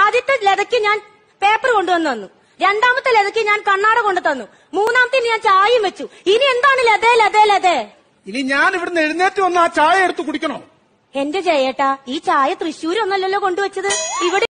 ആദ്യത്തെ ലതയ്ക്ക് ഞാൻ പേപ്പർ കൊണ്ടുവന്നു തന്നു രണ്ടാമത്തെ ലതയ്ക്ക് ഞാൻ കണ്ണാട കൊണ്ടു തന്നു മൂന്നാമത്തെ ഞാൻ ചായയും വെച്ചു ഇനി എന്താണ് ലതേ ലതേ ലതേ ഇനി ഞാൻ ഇവിടുന്ന് എഴുന്നേറ്റ് വന്ന് ആ ചായ എടുത്ത് കുടിക്കണോ എന്റെ ചേട്ടാ ഈ ചായ തൃശ്ശൂരൊന്നല്ലല്ലോ കൊണ്ടുവച്ചത് ഇവിടെ